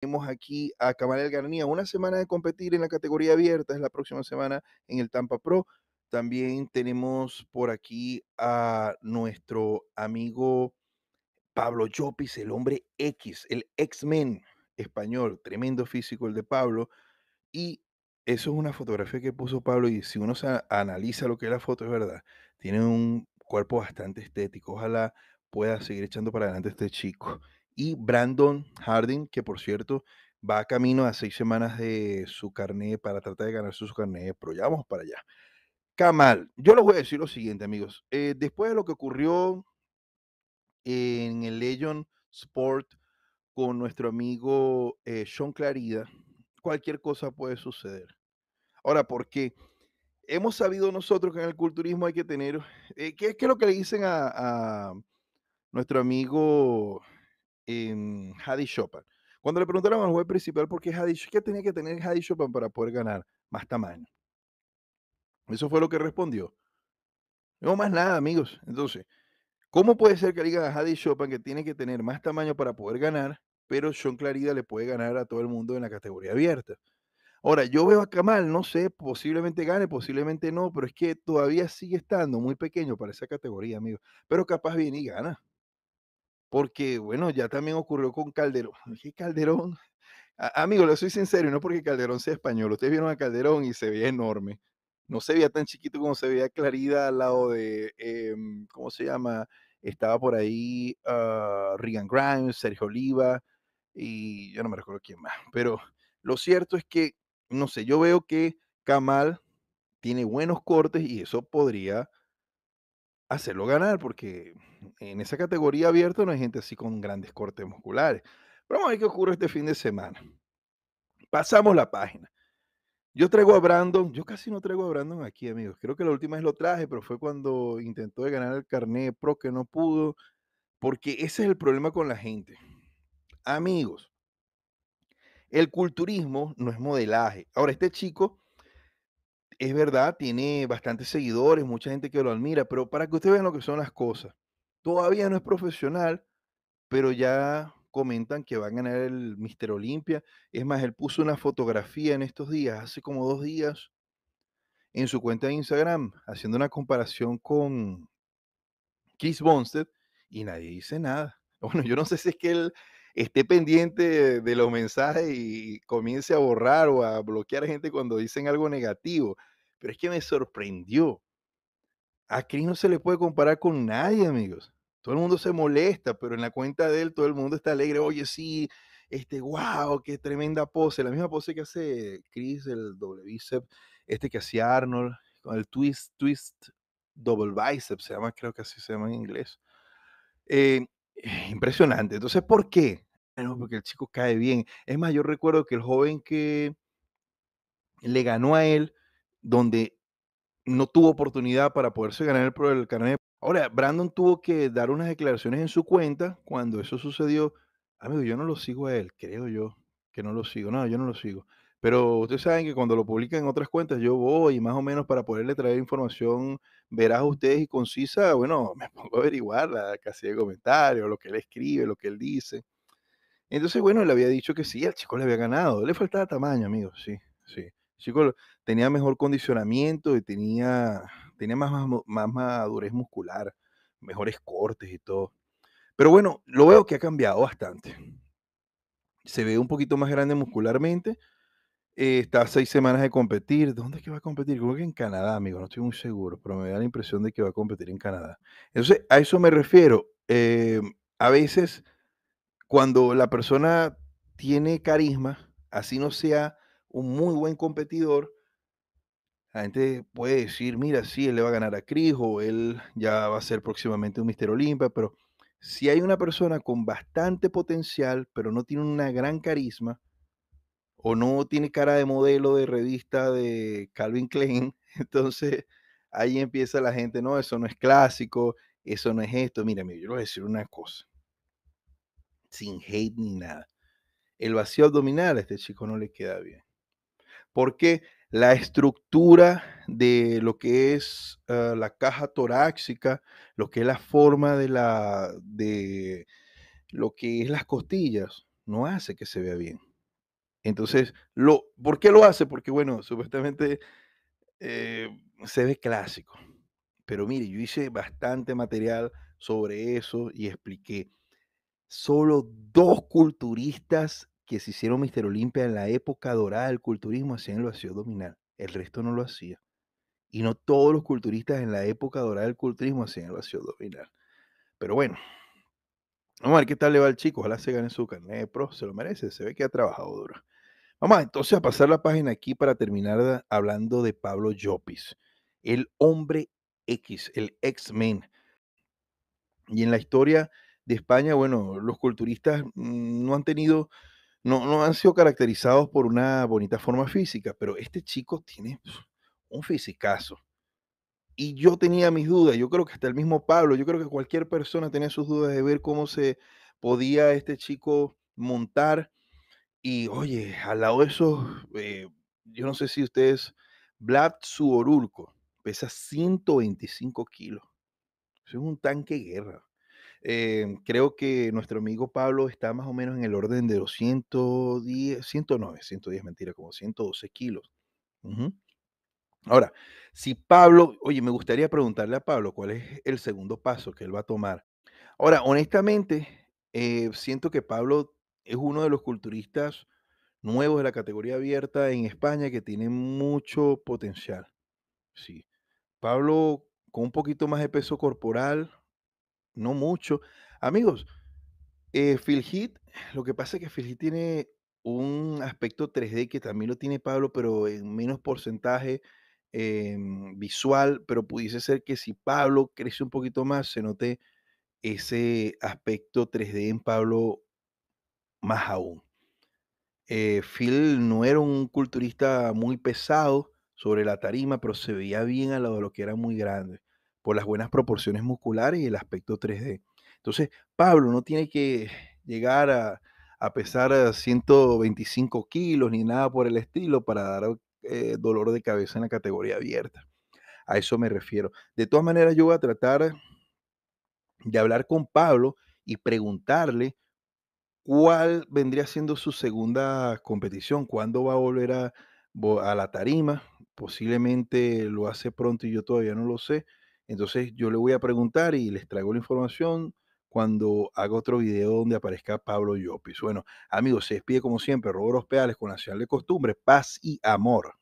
tenemos aquí a Camarel Garnía, una semana de competir en la categoría abierta, es la próxima semana en el Tampa Pro. También tenemos por aquí a nuestro amigo Pablo Llopis, el hombre X, el X-Men español, tremendo físico el de Pablo. Y eso es una fotografía que puso Pablo y si uno analiza lo que es la foto, es verdad, tiene un cuerpo bastante estético. Ojalá pueda seguir echando para adelante este chico y Brandon Harding, que por cierto va a camino a seis semanas de su carnet para tratar de ganar su carnet, pero ya vamos para allá. Kamal, yo les voy a decir lo siguiente, amigos. Eh, después de lo que ocurrió en el Legion Sport con nuestro amigo eh, Sean Clarida, cualquier cosa puede suceder. Ahora, ¿por qué? Hemos sabido nosotros que en el culturismo hay que tener. Eh, ¿qué, ¿qué, es lo que le dicen a nuestro amigo en Hadi Chopin. Cuando le preguntaron al juez principal por qué Hadi, qué tenía que tener Hadi Chopin para poder ganar, más tamaño. Eso fue lo que respondió. No más nada, amigos. Entonces, ¿cómo puede ser que diga a Hadi Chopin que tiene que tener más tamaño para poder ganar, pero Sean Clarida le puede ganar a todo el mundo en la categoría abierta? Ahora, yo veo a Kamal, no sé, posiblemente gane, posiblemente no, pero es que todavía sigue estando muy pequeño para esa categoría, amigos. Pero capaz viene y gana porque bueno, ya también ocurrió con Calderón. ¿Qué Calderón? amigo, le soy sincero, y no porque Calderón sea español, ustedes vieron a Calderón y se veía enorme. No se veía tan chiquito como se veía Clarida al lado de, em, ¿cómo se llama? Estaba por ahí Reagan, ah, Regan Grimes, Sergio Oliva, y yo no me recuerdo quién más. Pero lo cierto es que, no sé, yo veo que Kamal tiene buenos cortes y eso podría hacerlo ganar, porque en esa categoría abierta no hay gente así con grandes cortes musculares. Pero vamos a ver qué ocurre este fin de semana. Pasamos la página. Yo traigo a Brandon, yo casi no traigo a Brandon aquí, amigos. Creo que la última vez lo traje, pero fue cuando intentó de ganar el carnet pro que no pudo, porque ese es el problema con la gente. Amigos, el culturismo no es modelaje. Ahora, este chico, es verdad, tiene bastantes seguidores, mucha gente que lo admira, pero para que ustedes vean lo que son las cosas, Todavía no es profesional, pero ya comentan que va a ganar el Mister Olimpia. Es más, él puso una fotografía en estos días, hace como dos días, en su cuenta de Instagram, haciendo una comparación con Chris Bonsted, y nadie dice nada. Bueno, yo no sé si es que él esté pendiente de los mensajes y comience a borrar o a bloquear gente cuando dicen algo negativo, pero es que me sorprendió a Chris no se le puede comparar con nadie, amigos. Todo el mundo se molesta, pero en la cuenta de él todo el mundo está alegre. Oye, sí, este, wow, qué tremenda pose. La misma pose que hace Chris, el doble bíceps, este que hacía Arnold, con el twist, twist, double bíceps. se llama, creo que así se llama en inglés. Eh, eh, impresionante. Entonces, ¿por qué? Bueno, ah, porque el chico cae bien. Es más, yo recuerdo que el joven que le ganó a él, donde no tuvo oportunidad para poderse ganar el, el carnet. Ahora, Brandon tuvo que dar unas declaraciones en su cuenta cuando eso sucedió. Amigo, yo no lo sigo a él, creo yo que no lo sigo. No, yo no lo sigo. Pero ustedes saben que cuando lo publican en otras cuentas, yo voy más o menos para poderle traer información verás a ustedes y concisa. Bueno, me pongo a averiguar la casi de comentarios, lo que él escribe, lo que él dice. Entonces, bueno, él había dicho que sí, al chico le había ganado. Le faltaba tamaño, amigo, sí, sí chico tenía mejor condicionamiento y tenía, tenía más, más, madurez muscular, mejores cortes y todo. Pero bueno, lo veo que ha cambiado bastante. Se ve un poquito más grande muscularmente. Eh, está a seis semanas de competir. ¿Dónde es que va a competir? Creo que en Canadá, amigo. No estoy muy seguro, pero me da la impresión de que va a competir en Canadá. Entonces, a eso me refiero. Eh, a veces, cuando la persona tiene carisma, así no sea un muy buen competidor, la gente puede decir, mira, sí, él le va a ganar a Cris o él ya va a ser próximamente un Mister Olimpia, pero si hay una persona con bastante potencial, pero no tiene una gran carisma, o no tiene cara de modelo de revista de Calvin Klein, entonces ahí empieza la gente, no, eso no es clásico, eso no es esto. Mira, mira yo le voy a decir una cosa, sin hate ni nada. El vacío abdominal a este chico no le queda bien porque la estructura de lo que es ah, la caja torácica, lo que es la forma de la de lo que es las costillas, no hace que se vea bien. Entonces, ¿por qué lo hace? Porque, bueno, supuestamente eh, se ve clásico. Pero mire, yo hice bastante material sobre eso y expliqué. Solo dos culturistas que se hicieron Mister Olimpia en la época dorada del culturismo hacían el vacío dominar. El resto no lo hacía. Y no todos los culturistas en la época dorada del culturismo hacían el vacío dominar. Pero bueno, vamos a ver qué tal le va al chico. Ojalá se gane su carnet de pro. Se lo merece. Se ve que ha trabajado duro. Vamos entonces a pasar la página aquí para terminar hablando de Pablo Llopis, el hombre X, el X-Men. Y en la historia de España, bueno, los culturistas mm, no han tenido no, han sido caracterizados por una bonita forma física, pero este chico tiene un fisicazo. Y yo tenía mis dudas, yo creo que hasta el mismo Pablo, yo creo que cualquier persona tenía sus dudas de ver cómo se podía este chico montar. Y oye, al lado de eso, eh, yo no sé si ustedes, Vlad Suorulco, pesa 125 kilos. es un tanque de guerra. Em, creo que nuestro amigo Pablo está más o menos en el orden de los 110, 109, 110, mentira, como 112 kilos. Ahora, si Pablo, oye, me gustaría preguntarle a Pablo cuál es el segundo paso que él va a tomar. Ahora, honestamente, eh, siento que Pablo es uno de los culturistas nuevos de la categoría abierta en España que tiene mucho potencial. Sí. Pablo, con un poquito más de peso corporal, no mucho. Amigos, eh, Phil Heath, lo que pasa es que Phil Heath tiene un aspecto 3D que también lo tiene Pablo, pero en menos porcentaje em, visual, pero pudiese ser que si Pablo crece un poquito más, se note ese aspecto 3D en Pablo más aún. Eh, Phil no era un culturista muy pesado sobre la tarima, pero se veía bien a lado de lo que era muy grande por las buenas proporciones musculares y el aspecto 3D. Entonces, Pablo no tiene que llegar a, pesar 125 eh, kilos ni nada por el estilo para dar eh, dolor de cabeza en la categoría abierta. A eso me refiero. De todas maneras, yo voy a tratar de hablar con Pablo y preguntarle cuál vendría siendo su segunda competición, cuándo va a volver a la tarima. Posiblemente lo hace pronto y yo todavía no lo sé. Entonces yo le voy a preguntar y les traigo la información cuando haga otro video donde aparezca Pablo Llopis. Bueno, amigos, se despide como siempre, Roboros Peales con la señal de costumbre, paz y amor.